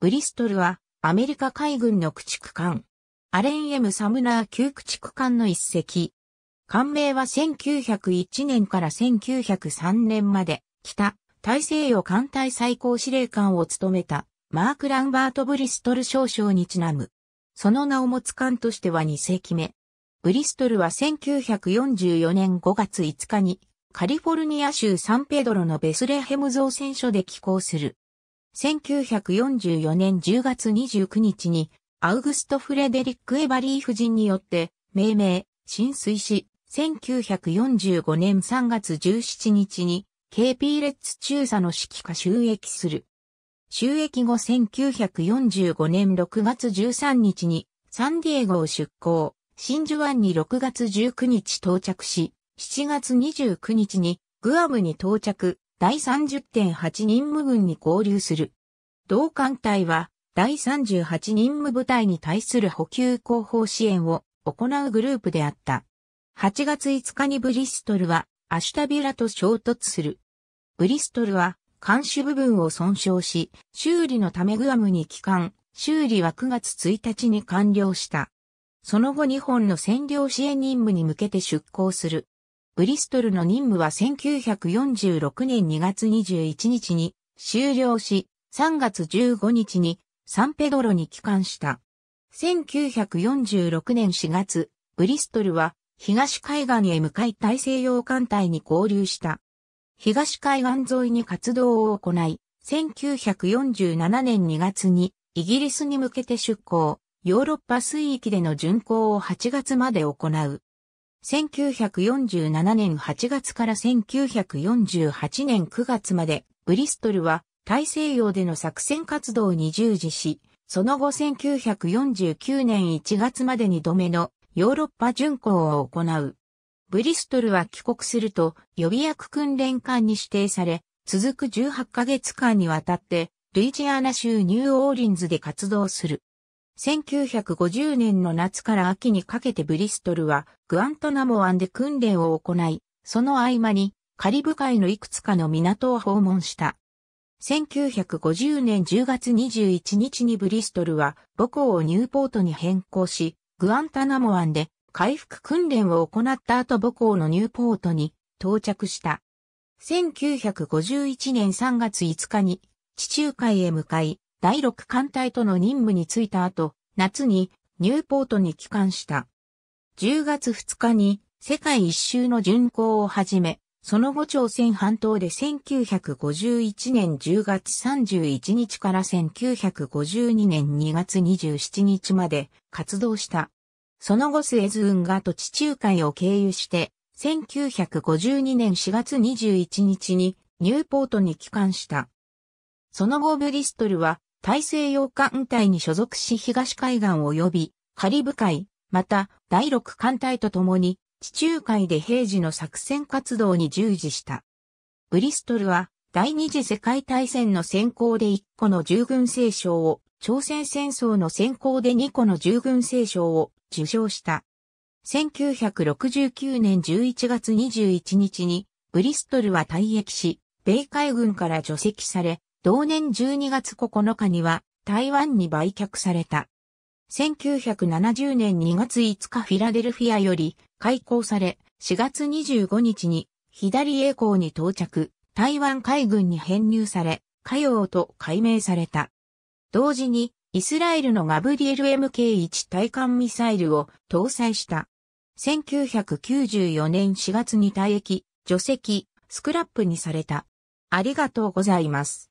ブリストルは、アメリカ海軍の駆逐艦。アレン・エム・サムナー級駆逐艦の一隻。艦名は1901年から1903年まで、北、大西洋艦隊最高司令官を務めた、マーク・ランバート・ブリストル少将にちなむ。その名を持つ艦としては2世紀目。ブリストルは1944年5月5日に、カリフォルニア州サンペドロのベスレヘム造船所で寄港する。1944年10月29日に、アウグスト・フレデリック・エバリー夫人によって、命名、浸水し、1945年3月17日に、KP レッツ中佐の指揮下収益する。収益後1945年6月13日に、サンディエゴを出港、真珠湾に6月19日到着し、7月29日にグアムに到着、第30.8任務軍に合流する。同艦隊は、第38任務部隊に対する補給後方支援を行うグループであった。8月5日にブリストルはアシュタビラと衝突する。ブリストルは監視部分を損傷し、修理のためグアムに帰還、修理は9月1日に完了した。その後2本の占領支援任務に向けて出港する。ブリストルの任務は1946年2月21日に終了し、3月15日にサンペドロに帰還した。1946年4月、ブリストルは東海岸へ向かい大西洋艦隊に合流した。東海岸沿いに活動を行い、1947年2月にイギリスに向けて出港、ヨーロッパ水域での巡航を8月まで行う。1947年8月から1948年9月まで、ブリストルは大西洋での作戦活動に従事し、その後1949年1月までに止めのヨーロッパ巡航を行う。ブリストルは帰国すると予備役訓練艦に指定され、続く18ヶ月間にわたってルイジアナ州ニューオーリンズで活動する。1950年の夏から秋にかけてブリストルはグアントナモ湾で訓練を行い、その合間にカリブ海のいくつかの港を訪問した。1950年10月21日にブリストルは母港をニューポートに変更し、グアンタナモ湾で回復訓練を行った後母港のニューポートに到着した。1951年3月5日に地中海へ向かい、第六艦隊との任務に就いた後、夏にニューポートに帰還した。10月2日に世界一周の巡航を始め、その後朝鮮半島で1951年10月31日から1952年2月27日まで活動した。その後スエズ運河と地中海を経由して、1952年4月21日にニューポートに帰還した。その後ブリストルは大西洋艦隊に所属し東海岸及びカリブ海、また第六艦隊と共に地中海で平時の作戦活動に従事した。ブリストルは第二次世界大戦の先行で1個の従軍聖賞を、朝鮮戦争の先行で2個の従軍聖賞を受賞した。1969年11月21日にブリストルは退役し、米海軍から除籍され、同年12月9日には台湾に売却された。1970年2月5日フィラデルフィアより開港され、4月25日に左栄港に到着、台湾海軍に編入され、火曜と改名された。同時に、イスラエルのガブリエル MK1 対艦ミサイルを搭載した。1994年4月に退役、除籍、スクラップにされた。ありがとうございます。